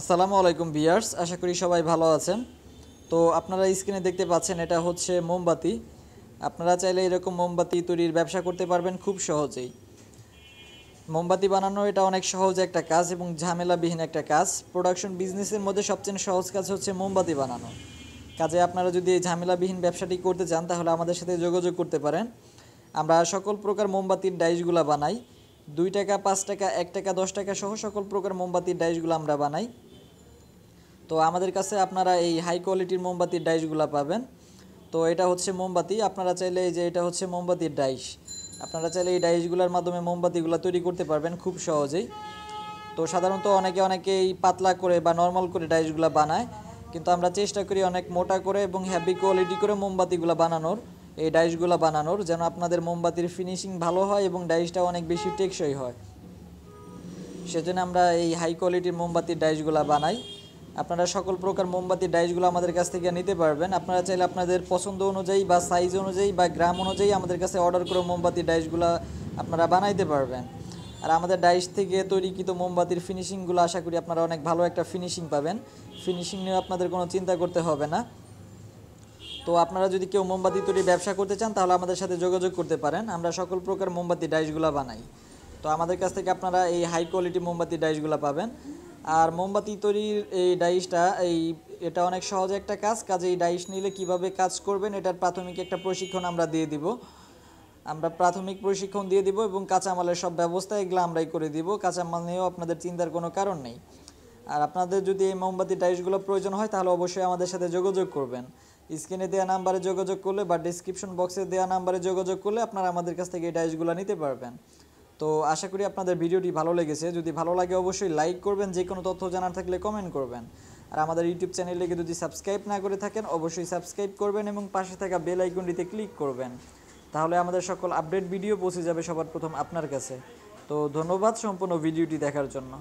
আসসালামু আলাইকুম বিয়ার্স আশা করি সবাই ভালো আছেন তো আপনারা স্ক্রিনে দেখতে পাচ্ছেন এটা হচ্ছে মোমবাতি আপনারা চাইলে এরকম মোমবাতি তৈরির ব্যবসা করতে পারবেন খুব সহজেই মোমবাতি বানানো এটা অনেক সহজ একটা কাজ এবং ঝামেলাবিহীন একটা কাজ প্রোডাকশন বিজনেসের মধ্যে সবচেয়ে সহজ কাজ হচ্ছে মোমবাতি বানানো কাজে আপনারা যদি এই ঝামেলাবিহীন ব্যবসাটি করতে চান তাহলে আমাদের সাথে যোগাযোগ করতে পারেন আমরা সকল প্রকার মোমবাতির ডাইসগুলো বানাই দুই টাকা পাঁচ টাকা এক টাকা দশ টাকা সহ সকল প্রকার মোমবাতির ডাইসগুলো আমরা বানাই তো আমাদের কাছে আপনারা এই হাই কোয়ালিটির মোমবাতির ডাইসগুলো পাবেন তো এটা হচ্ছে মোমবাতি আপনারা চাইলে এই যে এটা হচ্ছে মোমবাতির ডাইস আপনারা চাইলে এই ডাইসগুলোর মাধ্যমে মোমবাতিগুলো তৈরি করতে পারবেন খুব সহজেই তো সাধারণত অনেকে অনেকেই পাতলা করে বা নর্মাল করে ডাইসগুলো বানায় কিন্তু আমরা চেষ্টা করি অনেক মোটা করে এবং হ্যাভি কোয়ালিটি করে মোমবাতিগুলো বানানোর এই ডাইসগুলো বানানোর যেন আপনাদের মোমবাতির ফিনিশিং ভালো হয় এবং ডাইসটা অনেক বেশি টেকসই হয় সেজন্য আমরা এই হাই কোয়ালিটির মোমবাতির ডাইসগুলো বানাই আপনারা সকল প্রকার মোমবাতির ডাইসগুলো আমাদের কাছ থেকে নিতে পারবেন আপনারা চাইলে আপনাদের পছন্দ অনুযায়ী বা সাইজ অনুযায়ী বা গ্রাম অনুযায়ী আমাদের কাছে অর্ডার করে মোমবাতির ডাইসগুলো আপনারা বানাইতে পারবেন আর আমাদের ডাইস থেকে তৈরিকৃত মোমবাতির ফিনিশিংগুলো আশা করি আপনারা অনেক ভালো একটা ফিনিশিং পাবেন ফিনিশিং নিয়ে আপনাদের কোনো চিন্তা করতে হবে না তো আপনারা যদি কেউ মোমবাতি তৈরি ব্যবসা করতে চান তাহলে আমাদের সাথে যোগাযোগ করতে পারেন আমরা সকল প্রকার মোমবাতি ডাইসগুলো বানাই তো আমাদের কাছ থেকে আপনারা এই হাই কোয়ালিটি মোমবাতি ডাইসগুলো পাবেন আর মোমবাতি তৈরির এই ডাইসটা এই এটা অনেক সহজ একটা কাজ কাজে এই ডাইস নিলে কিভাবে কাজ করবেন এটার প্রাথমিক একটা প্রশিক্ষণ আমরা দিয়ে দিব আমরা প্রাথমিক প্রশিক্ষণ দিয়ে দিব এবং কাঁচামালের সব ব্যবস্থা এগুলো আমরাই করে দিব কাঁচামাল নিয়েও আপনাদের চিন্তার কোনো কারণ নেই আর আপনাদের যদি এই মোমবাতি ডাইসগুলো প্রয়োজন হয় তাহলে অবশ্যই আমাদের সাথে যোগাযোগ করবেন স্ক্রিনে দেওয়া নাম্বারে যোগাযোগ করলে বা ডিসক্রিপশন বক্সে দেওয়া নাম্বারে যোগাযোগ করলে আপনারা আমাদের কাছ থেকে এই ডাইসগুলো নিতে পারবেন তো আশা করি আপনাদের ভিডিওটি ভালো লেগেছে যদি ভালো লাগে অবশ্যই লাইক করবেন যে কোনো তথ্য জানার থাকলে কমেন্ট করবেন আর আমাদের ইউটিউব চ্যানেলে যদি সাবস্ক্রাইব না করে থাকেন অবশ্যই সাবস্ক্রাইব করবেন এবং পাশে থাকা বেল আইকনটিতে ক্লিক করবেন তাহলে আমাদের সকল আপডেট ভিডিও পৌঁছে যাবে সবার প্রথম আপনার কাছে তো ধন্যবাদ সম্পূর্ণ ভিডিওটি দেখার জন্য